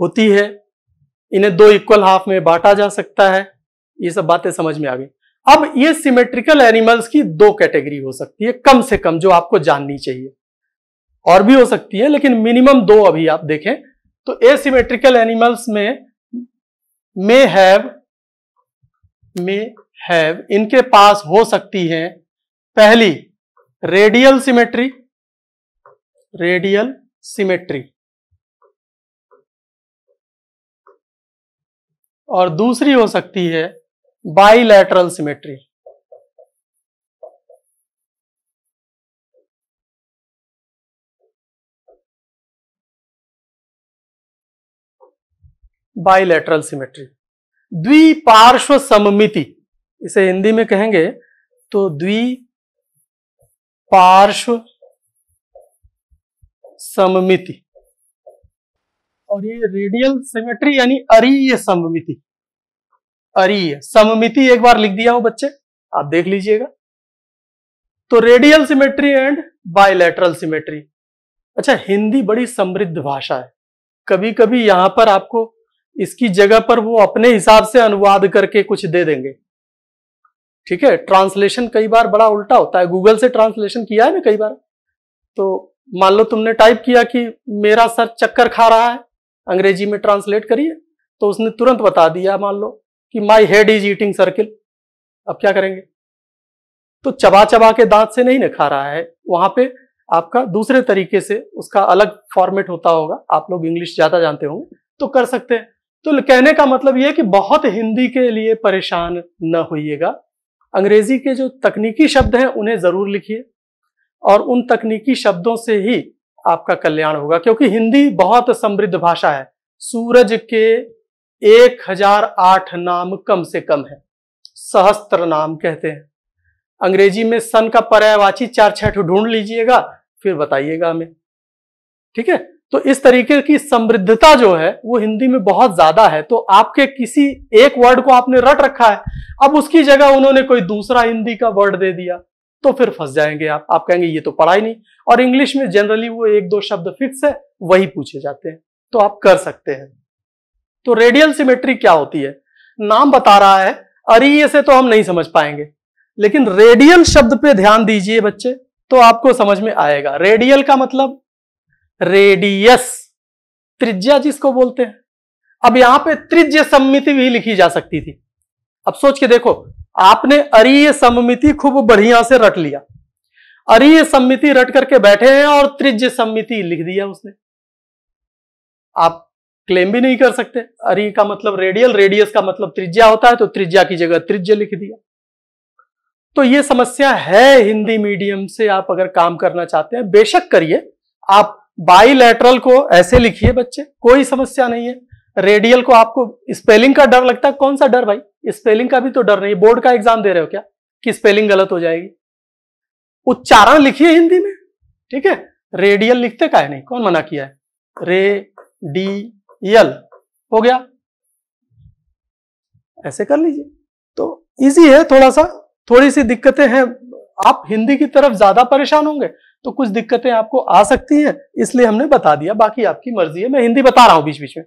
होती है इन्हें दो इक्वल हाफ में बांटा जा सकता है ये सब बातें समझ में आ गई अब ये सिमेट्रिकल एनिमल्स की दो कैटेगरी हो सकती है कम से कम जो आपको जाननी चाहिए और भी हो सकती है लेकिन मिनिमम दो अभी आप देखें तो ए सिमेट्रिकल एनिमल्स में मे हैव मे हैव इनके पास हो सकती है पहली रेडियल सिमेट्री रेडियल सिमेट्री और दूसरी हो सकती है बाईलैटरल सिमेट्री बाइलेटरल सिमेट्री द्विपार्श्व सममिति इसे हिंदी में कहेंगे तो द्विपार्श्व सममिति और ये रेडियल सिमेट्री यानी अरीय सममिति अरीय सममिति एक बार लिख दिया हूं बच्चे आप देख लीजिएगा तो radial symmetry and bilateral symmetry अच्छा हिंदी बड़ी समृद्ध भाषा है कभी कभी यहां पर आपको इसकी जगह पर वो अपने हिसाब से अनुवाद करके कुछ दे देंगे ठीक है ट्रांसलेशन कई बार बड़ा उल्टा होता है गूगल से ट्रांसलेशन किया है ना कई बार तो मान लो तुमने टाइप किया कि मेरा सर चक्कर खा रहा है अंग्रेजी में ट्रांसलेट करिए तो उसने तुरंत बता दिया मान लो कि my head is eating circle अब क्या करेंगे तो चबा चबा के दांत से नहीं ना खा रहा है वहां पे आपका दूसरे तरीके से उसका अलग फॉर्मेट होता होगा आप लोग इंग्लिश ज्यादा जानते होंगे तो कर सकते हैं तो कहने का मतलब यह कि बहुत हिंदी के लिए परेशान न होइएगा अंग्रेजी के जो तकनीकी शब्द हैं उन्हें जरूर लिखिए और उन तकनीकी शब्दों से ही आपका कल्याण होगा क्योंकि हिंदी बहुत समृद्ध भाषा है सूरज के एक हजार आठ नाम कम से कम है सहस्त्र नाम कहते हैं अंग्रेजी में सन का पर्यायवाची चार छठ ढूंढ लीजिएगा फिर बताइएगा हमें ठीक है तो इस तरीके की समृद्धता जो है वो हिंदी में बहुत ज्यादा है तो आपके किसी एक वर्ड को आपने रट रखा है अब उसकी जगह उन्होंने कोई दूसरा हिंदी का वर्ड दे दिया तो फिर फंस जाएंगे आप आप कहेंगे ये तो पढ़ा ही नहीं और इंग्लिश में जनरली वो एक दो शब्द फिक्स है वही पूछे जाते हैं तो आप कर सकते हैं तो रेडियल सिमेट्री क्या होती है नाम बता रहा है अरे से तो हम नहीं समझ पाएंगे लेकिन रेडियल शब्द पे ध्यान दीजिए बच्चे तो आपको समझ में आएगा रेडियल का मतलब रेडियस त्रिज्या जिसको बोलते हैं अब यहां पे त्रिज्य सम्मिति भी लिखी जा सकती थी अब सोच के देखो आपने अरीय सम्मिति खूब बढ़िया से रट लिया अरीय सम्मिति रट करके बैठे हैं और त्रिज्य सम्मिति लिख दिया उसने आप क्लेम भी नहीं कर सकते अरे का मतलब रेडियल रेडियस का मतलब त्रिज्या होता है तो त्रिज्या की जगह त्रिज्या लिख दिया तो ये समस्या है हिंदी मीडियम से आप अगर काम करना चाहते हैं बेशक करिए आप लेटरल को ऐसे लिखिए बच्चे कोई समस्या नहीं है रेडियल को आपको स्पेलिंग का डर लगता है कौन सा डर भाई स्पेलिंग का भी तो डर नहीं बोर्ड का एग्जाम दे रहे हो क्या कि स्पेलिंग गलत हो जाएगी उच्चारण लिखिए हिंदी में ठीक है रेडियल लिखते का है नहीं कौन मना किया है रे डी यल हो गया ऐसे कर लीजिए तो इजी है थोड़ा सा थोड़ी सी दिक्कतें हैं आप हिंदी की तरफ ज्यादा परेशान होंगे तो कुछ दिक्कतें आपको आ सकती हैं इसलिए हमने बता दिया बाकी आपकी मर्जी है मैं हिंदी बता रहा हूं बीच बीच में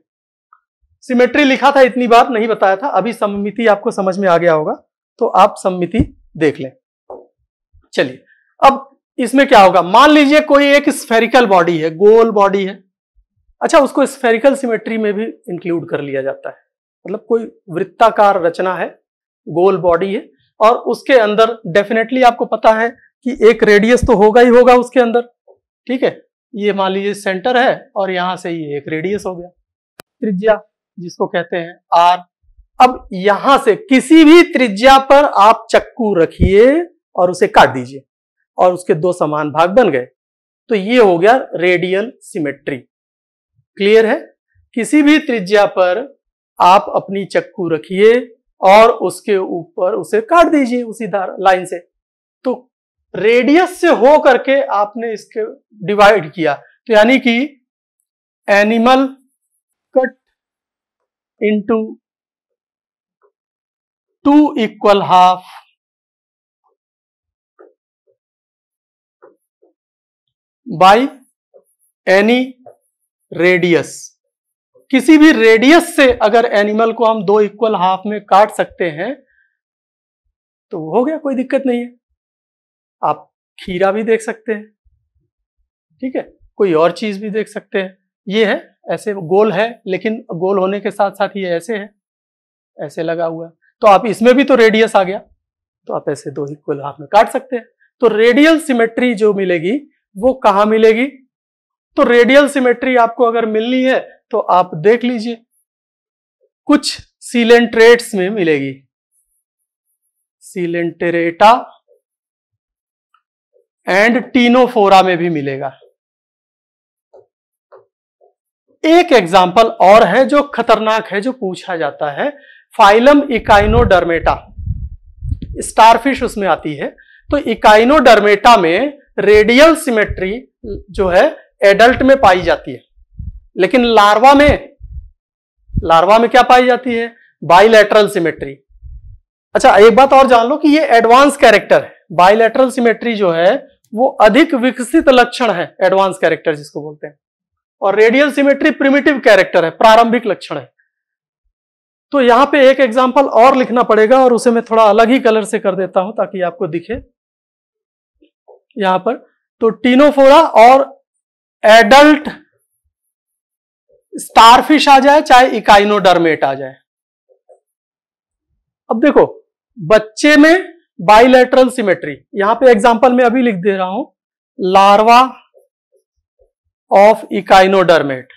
सिमेट्री लिखा था इतनी बार नहीं बताया था अभी सममिति आपको समझ में आ गया होगा तो आप सममिति देख लें चलिए अब इसमें क्या होगा मान लीजिए कोई एक स्फेरिकल बॉडी है गोल बॉडी है अच्छा उसको स्फेरिकल सिमेट्री में भी इंक्लूड कर लिया जाता है मतलब कोई वृत्ताकार रचना है गोल बॉडी है और उसके अंदर डेफिनेटली आपको पता है कि एक रेडियस तो होगा ही होगा उसके अंदर ठीक है ये मान लीजिए सेंटर है और यहां से ये एक रेडियस हो गया त्रिज्या जिसको कहते हैं आर अब यहां से किसी भी त्रिज्या पर आप चक्कू रखिए और उसे काट दीजिए और उसके दो समान भाग बन गए तो ये हो गया रेडियल सिमेट्री क्लियर है किसी भी त्रिज्या पर आप अपनी चक्कू रखिए और उसके ऊपर उसे काट दीजिए उसी धार लाइन से तो रेडियस से हो करके आपने इसके डिवाइड किया तो यानी कि animal cut into two equal half by any radius किसी भी रेडियस से अगर एनिमल को हम दो इक्वल हाफ में काट सकते हैं तो हो गया कोई दिक्कत नहीं है आप खीरा भी देख सकते हैं ठीक है कोई और चीज भी देख सकते हैं ये है ऐसे गोल है लेकिन गोल होने के साथ साथ ये ऐसे है ऐसे लगा हुआ तो आप इसमें भी तो रेडियस आ गया तो आप ऐसे दो इक्वल हाफ में काट सकते हैं तो रेडियल सिमेट्री जो मिलेगी वो कहां मिलेगी तो रेडियल सिमेट्री आपको अगर मिलनी है तो आप देख लीजिए कुछ सीलेंट्रेट्स में मिलेगी सीलेंटेरेटा एंड टीनोफोरा में भी मिलेगा एक एग्जाम्पल और है जो खतरनाक है जो पूछा जाता है फाइलम इकाइनोडर्मेटा स्टारफिश उसमें आती है तो इकाइनोडर्मेटा में रेडियल सिमेट्री जो है एडल्ट में पाई जाती है लेकिन लार्वा में लार्वा में क्या पाई जाती है बाइलेटरल सिमेट्री अच्छा एक बात और जान लो कि ये एडवांस कैरेक्टर है बाइलेटरल सिमेट्री जो है वो अधिक विकसित लक्षण है एडवांस कैरेक्टर जिसको बोलते हैं और रेडियल सिमेट्री प्रिमिटिव कैरेक्टर है प्रारंभिक लक्षण है तो यहां पे एक एग्जाम्पल और लिखना पड़ेगा और उसे मैं थोड़ा अलग ही कलर से कर देता हूं ताकि आपको दिखे यहां पर तो टीनोफोरा और एडल्ट स्टारफिश आ जाए चाहे इकाइनोडर्मेट आ जाए अब देखो बच्चे में बाइलेटरल सिमेट्री यहां पे एग्जांपल में अभी लिख दे रहा हूं लार्वा ऑफ इकाइनोडर्मेट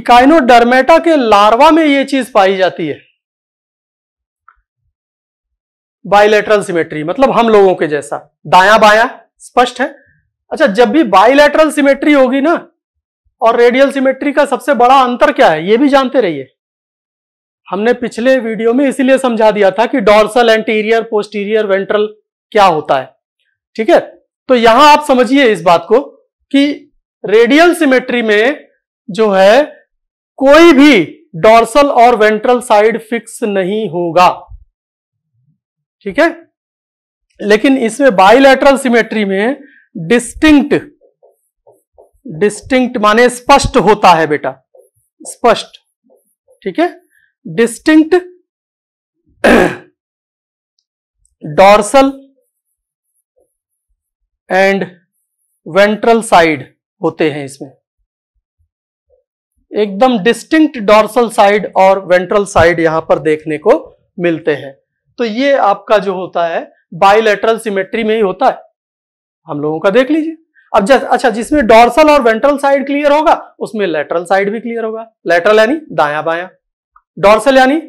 इकाइनोडर्मेटा के लार्वा में यह चीज पाई जाती है बाइलेटरल सिमेट्री मतलब हम लोगों के जैसा दाया बाया स्पष्ट है अच्छा जब भी बाइलेटरल सिमेट्री होगी ना और रेडियल सिमेट्री का सबसे बड़ा अंतर क्या है ये भी जानते रहिए हमने पिछले वीडियो में इसीलिए समझा दिया था कि डॉर्सल एंटीरियर पोस्टीरियर वेंट्रल क्या होता है ठीक है तो यहां आप समझिए इस बात को कि रेडियल सिमेट्री में जो है कोई भी डॉर्सल और वेंट्रल साइड फिक्स नहीं होगा ठीक है लेकिन इसमें बाइलेटरल सिमेट्री में डिस्टिंक्ट डिस्टिंक्ट माने स्पष्ट होता है बेटा स्पष्ट ठीक है distinct dorsal and ventral side होते हैं इसमें एकदम डिस्टिंक्ट डॉर्सल साइड और वेंट्रल साइड यहां पर देखने को मिलते हैं तो ये आपका जो होता है बाइलेटरल सिमेट्री में ही होता है हम लोगों का देख लीजिए अब जस अच्छा जिसमें डॉर्सल और वेंट्रल साइड क्लियर होगा उसमें लेटरल साइड भी क्लियर होगा लेटरल यानी दाया बाया डॉर्सल यानी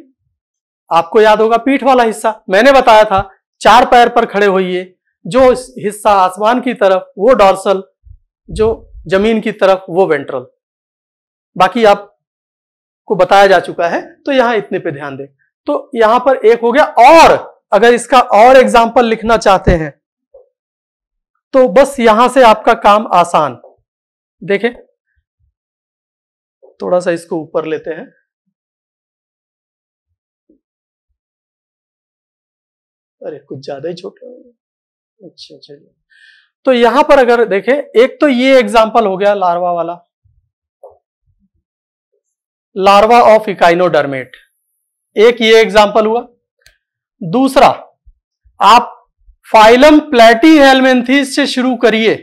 आपको याद होगा पीठ वाला हिस्सा मैंने बताया था चार पैर पर खड़े होइए जो हिस्सा आसमान की तरफ वो डॉर्सल जो जमीन की तरफ वो वेंट्रल बाकी आपको बताया जा चुका है तो यहां इतने पे ध्यान दें तो यहां पर एक हो गया और अगर इसका और एग्जाम्पल लिखना चाहते हैं तो बस यहां से आपका काम आसान देखें थोड़ा सा इसको ऊपर लेते हैं अरे कुछ ज्यादा ही छोटा अच्छा चलिए अच्छा। तो यहां पर अगर देखें एक तो ये एग्जाम्पल हो गया लार्वा वाला लार्वा ऑफ इकाइनोडर्मेट एक ये एग्जाम्पल हुआ दूसरा आप फाइलम प्लेटी हेलमेंथीज से शुरू करिए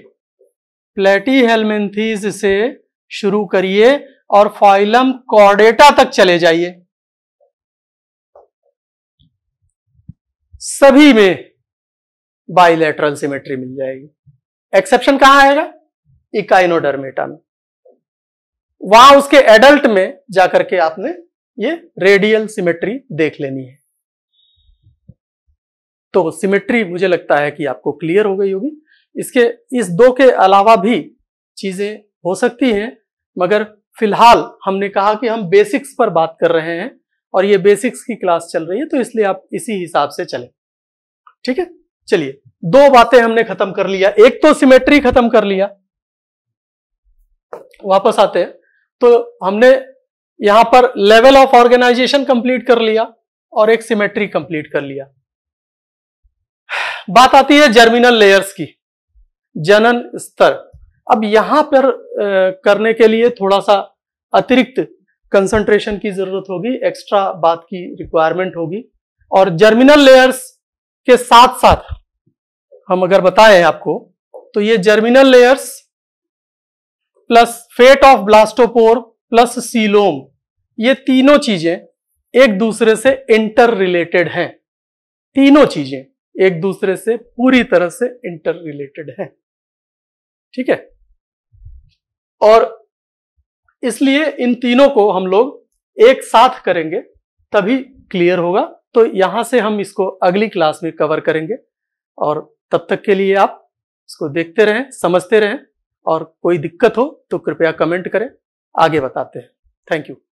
प्लेटी हेलमेंथीज से शुरू करिए और फाइलम कॉर्डेटा तक चले जाइए सभी में बाइलेटरल सिमेट्री मिल जाएगी एक्सेप्शन कहां आएगा इकाइनोडर्मेटा में वहां उसके एडल्ट में जाकर के आपने ये रेडियल सिमेट्री देख लेनी है तो सिमेट्री मुझे लगता है कि आपको क्लियर हो गई होगी इसके इस दो के अलावा भी चीजें हो सकती हैं मगर फिलहाल हमने कहा कि हम बेसिक्स पर बात कर रहे हैं और ये बेसिक्स की क्लास चल रही है तो इसलिए आप इसी हिसाब से चलें ठीक है चलिए दो बातें हमने खत्म कर लिया एक तो सिमेट्री खत्म कर लिया वापस आते हैं तो हमने यहां पर लेवल ऑफ ऑर्गेनाइजेशन कंप्लीट कर लिया और एक सिमेट्री कंप्लीट कर लिया बात आती है जर्मिनल लेयर्स की जनन स्तर अब यहां पर करने के लिए थोड़ा सा अतिरिक्त कंसंट्रेशन की जरूरत होगी एक्स्ट्रा बात की रिक्वायरमेंट होगी और जर्मिनल लेयर्स के साथ साथ हम अगर बताएं आपको तो ये germinal layers plus fate of blastopore plus coelom ये तीनों चीजें एक दूसरे से इंटर रिलेटेड हैं तीनों चीजें एक दूसरे से पूरी तरह से इंटर रिलेटेड हैं ठीक है और इसलिए इन तीनों को हम लोग एक साथ करेंगे तभी क्लियर होगा तो यहां से हम इसको अगली क्लास में कवर करेंगे और तब तक के लिए आप इसको देखते रहें समझते रहें और कोई दिक्कत हो तो कृपया कमेंट करें आगे बताते हैं थैंक यू